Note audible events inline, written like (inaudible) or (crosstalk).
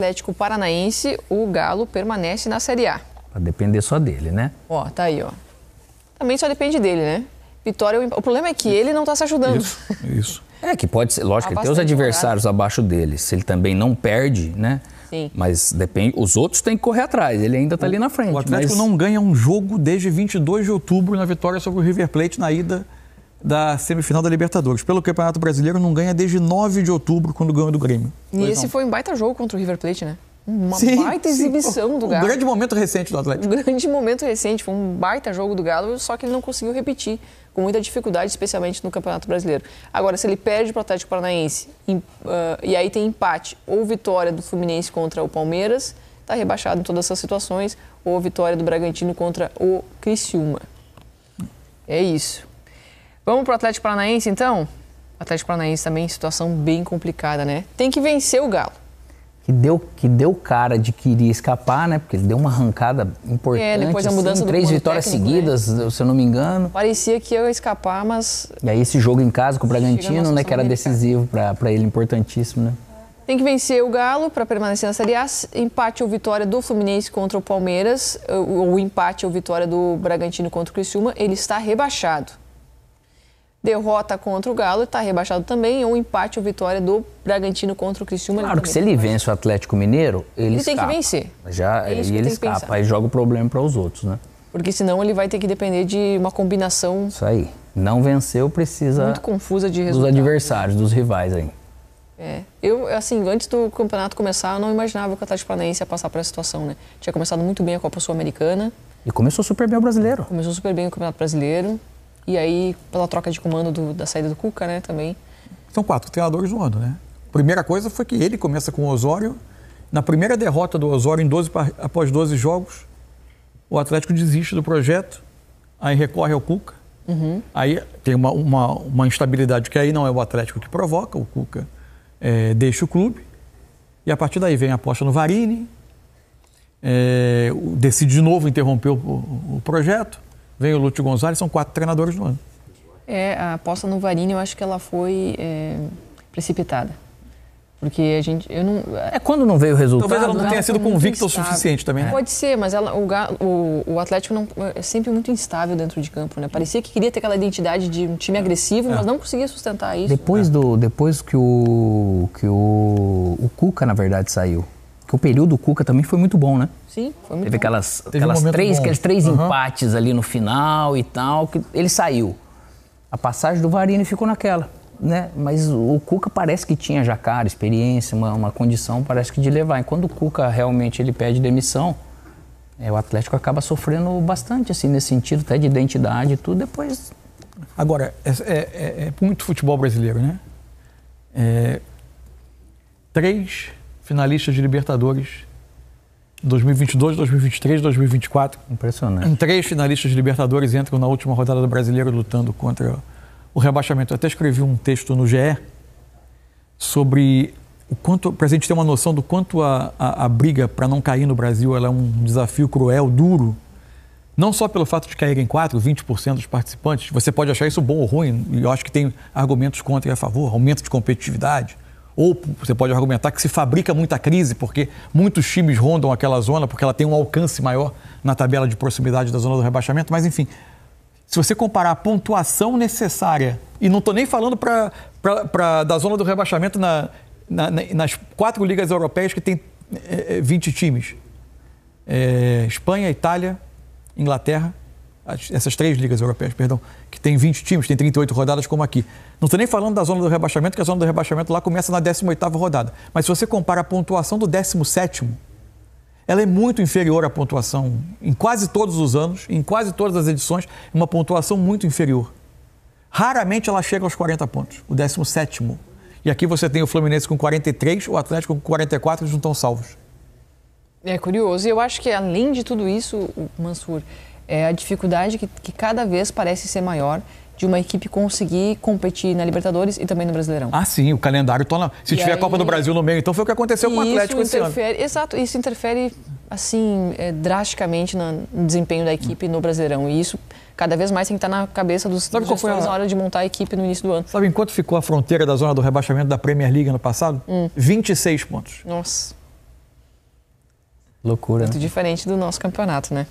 Atlético Paranaense, o Galo permanece na Série A. Vai depender só dele, né? Ó, tá aí, ó. Também só depende dele, né? Vitória, o problema é que ele não está se ajudando. Isso, isso. (laughs) É que pode ser, lógico, ele tem os adversários abaixo dele. Se ele também não perde, né? Sim. Mas depende, os outros têm que correr atrás, ele ainda está ali na frente. O Atlético mas... não ganha um jogo desde 22 de outubro na vitória sobre o River Plate na ida da semifinal da Libertadores. Pelo Campeonato Brasileiro, não ganha desde 9 de outubro, quando ganhou do Grêmio. E esse foi um baita jogo contra o River Plate, né? Uma sim, baita exibição sim. do Galo. Um grande momento recente do Atlético. Um grande momento recente, foi um baita jogo do Galo, só que ele não conseguiu repetir, com muita dificuldade, especialmente no Campeonato Brasileiro. Agora, se ele perde para o Atlético Paranaense em, uh, e aí tem empate ou vitória do Fluminense contra o Palmeiras, está rebaixado em todas essas situações, ou vitória do Bragantino contra o Criciúma. É isso. Vamos para o Atlético Paranaense, então? Atlético Paranaense também situação bem complicada, né? Tem que vencer o Galo. Que deu, que deu cara de que iria escapar, né? Porque ele deu uma arrancada importante. É, depois a assim, mudança assim, do Três vitórias técnico, né? seguidas, né? se eu não me engano. Parecia que ia escapar, mas. E aí esse jogo em casa com o Bragantino, né? Que era decisivo para ele, importantíssimo, né? Tem que vencer o Galo para permanecer na Série A. Empate ou vitória do Fluminense contra o Palmeiras, ou empate ou vitória do Bragantino contra o Criciúma, ele está rebaixado derrota contra o Galo, está rebaixado também, ou empate ou vitória do Bragantino contra o Criciúma. Claro que se ele vence o Atlético Mineiro, ele, ele tem que vencer. Já, é e ele escapa, aí joga o problema para os outros, né? Porque senão ele vai ter que depender de uma combinação. Isso aí. Não venceu, precisa. Muito confusa de resultados. Dos adversários, dos rivais aí. É. Eu, assim, antes do campeonato começar, eu não imaginava que o Atlético Paranaense ia passar por essa situação, né? Tinha começado muito bem a Copa Sul-Americana. E começou super bem o brasileiro. Começou super bem o Campeonato Brasileiro. E aí, pela troca de comando do, da saída do Cuca, né, também. São quatro treinadores no ano, né? Primeira coisa foi que ele começa com o Osório. Na primeira derrota do Osório, em 12, após 12 jogos, o Atlético desiste do projeto, aí recorre ao Cuca. Uhum. Aí tem uma, uma, uma, instabilidade que aí não é o Atlético que provoca, o Cuca é, deixa o clube. E a partir daí vem a aposta no Varini, é, decide de novo interromper o, o projeto. Veio o Lúcio Gonzalez, são quatro treinadores no ano. É, a aposta no Varini, eu acho que ela foi é, precipitada. Porque a gente. Eu não, é quando não veio o resultado. Talvez ela não né? tenha ela sido convicta o suficiente também. Né? Pode ser, mas ela, o, o, o, Atlético não, é sempre muito instável dentro de campo, né? Parecia que queria ter aquela identidade de um time é. agressivo, é. mas não conseguia sustentar isso. Depois, é. do, depois que, o, que o, o Cuca, na verdade, saiu, porque o período do Cuca também foi muito bom, né? Sim, foi muito Teve bom. aquelas, Teve aquelas um três, bom. aqueles três uhum. empates ali no final e tal, que ele saiu. A passagem do Varini ficou naquela, né? Mas o Cuca parece que tinha já cara, experiência, uma, uma condição, parece que de levar. E quando o Cuca realmente ele pede demissão, é, o Atlético acaba sofrendo bastante, assim, nesse sentido, até de identidade e tudo, depois... Agora, é, é, é, é muito futebol brasileiro, né? É, três finalistas de Libertadores 2022, 2023, 2024. Impressionante. três finalistas de Libertadores entram na última rodada do Brasileiro lutando contra o rebaixamento. Eu até escrevi um texto no GE sobre o quanto para a gente ter uma noção do quanto a, a, a briga para não cair no Brasil é um desafio cruel, duro. Não só pelo fato de caírem 4, 20% dos participantes, você pode achar isso bom ou ruim, e eu acho que tem argumentos contra e a favor, aumento de competitividade, ou você pode argumentar que se fabrica muita crise, porque muitos times rondam aquela zona, porque ela tem um alcance maior na tabela de proximidade da zona do rebaixamento. Mas, enfim, se você comparar a pontuação necessária, e não estou nem falando pra, pra, pra, da zona do rebaixamento na, na, na, nas quatro ligas europeias que tem é, eh, 20 eh, times: é, Espanha, Itália, Inglaterra essas três ligas europeias, perdão, que tem 20 times, tem 38 rodadas como aqui. Não estou nem falando da zona do rebaixamento, que a zona do rebaixamento lá começa na 18ª rodada. Mas se você compara a pontuação do 17º, ela é muito inferior à pontuação em quase todos os anos, em quase todas as edições, uma pontuação muito inferior. Raramente ela chega aos 40 pontos, o 17º. E aqui você tem o Fluminense com 43, o Atlético com 44, eles não estão salvos. É curioso. E eu acho que, além de tudo isso, Mansur, é a dificuldade que, que cada vez parece ser maior de uma equipe conseguir competir na Libertadores e também no Brasileirão. Ah, sim, o calendário torna. Se e tiver aí... a Copa do Brasil no meio, então foi o que aconteceu com o Atlético esse ano. Exato, isso interfere assim é, drasticamente no desempenho da equipe no Brasileirão e isso cada vez mais tem que estar na cabeça dos Sabe dos foi a... na hora de montar a equipe no início do ano. Sabe enquanto ficou a fronteira da zona do rebaixamento da Premier League no passado? Hum. 26 pontos. Nossa. Loucura. Muito né? diferente do nosso campeonato, né?